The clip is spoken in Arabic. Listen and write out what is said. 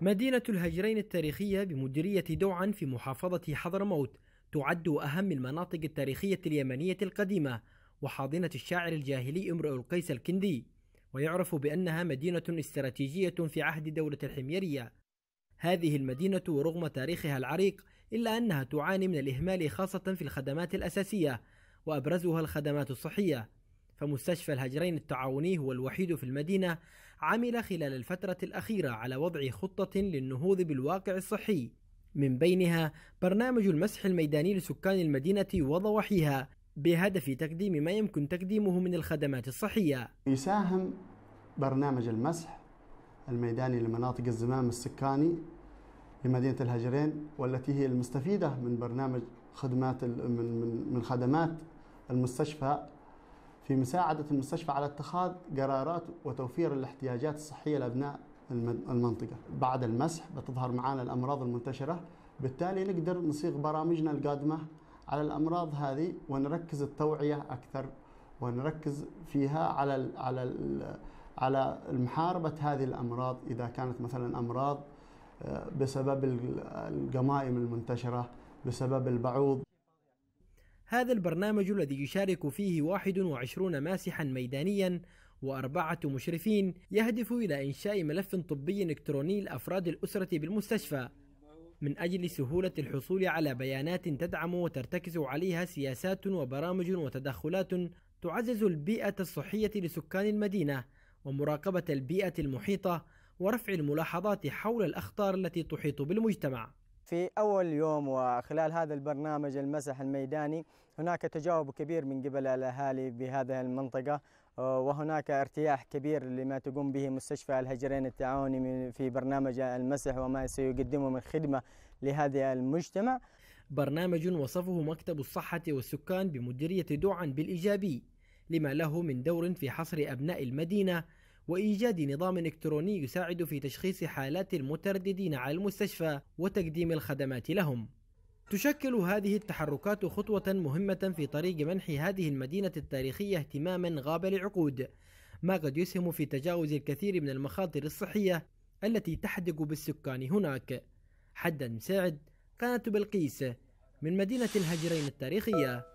مدينة الهجرين التاريخية بمديرية دوعا في محافظة حضرموت تعد أهم المناطق التاريخية اليمنية القديمة وحاضنة الشاعر الجاهلي امرؤ القيس الكندي ويعرف بأنها مدينة استراتيجية في عهد دولة الحميرية هذه المدينة رغم تاريخها العريق إلا أنها تعاني من الإهمال خاصة في الخدمات الأساسية وأبرزها الخدمات الصحية فمستشفى الهجرين التعاوني هو الوحيد في المدينة عمل خلال الفترة الأخيرة على وضع خطة للنهوض بالواقع الصحي من بينها برنامج المسح الميداني لسكان المدينة وضواحيها بهدف تقديم ما يمكن تقديمه من الخدمات الصحية يساهم برنامج المسح الميداني لمناطق الزمام السكاني لمدينة الهجرين والتي هي المستفيدة من برنامج خدمات من خدمات المستشفى في مساعدة المستشفى على اتخاذ قرارات وتوفير الاحتياجات الصحية لأبناء المنطقة بعد المسح بتظهر معانا الأمراض المنتشرة بالتالي نقدر نصيغ برامجنا القادمة على الأمراض هذه ونركز التوعية أكثر ونركز فيها على على على محاربة هذه الأمراض إذا كانت مثلا أمراض آه، بسبب القمائم المنتشرة بسبب البعوض هذا البرنامج الذي يشارك فيه 21 ماسحا ميدانيا وأربعة مشرفين يهدف إلى إنشاء ملف طبي إلكتروني لأفراد الأسرة بالمستشفى من أجل سهولة الحصول على بيانات تدعم وترتكز عليها سياسات وبرامج وتدخلات تعزز البيئة الصحية لسكان المدينة ومراقبة البيئة المحيطة ورفع الملاحظات حول الأخطار التي تحيط بالمجتمع في أول يوم وخلال هذا البرنامج المسح الميداني هناك تجاوب كبير من قبل الأهالي بهذه المنطقة آه، وهناك ارتياح كبير لما تقوم به مستشفى الهجرين التعاوني في برنامج المسح وما سيقدمه من خدمة لهذا المجتمع برنامج وصفه مكتب الصحة والسكان بمديرية دوعا بالإيجابي لما له من دور في حصر أبناء المدينة وإيجاد نظام إلكتروني يساعد في تشخيص حالات المترددين على المستشفى وتقديم الخدمات لهم. تشكل هذه التحركات خطوة مهمة في طريق منح هذه المدينة التاريخية اهتماما غاب لعقود، ما قد يسهم في تجاوز الكثير من المخاطر الصحية التي تحدق بالسكان هناك. حدا مساعد قناة بلقيس من مدينة الهجرين التاريخية.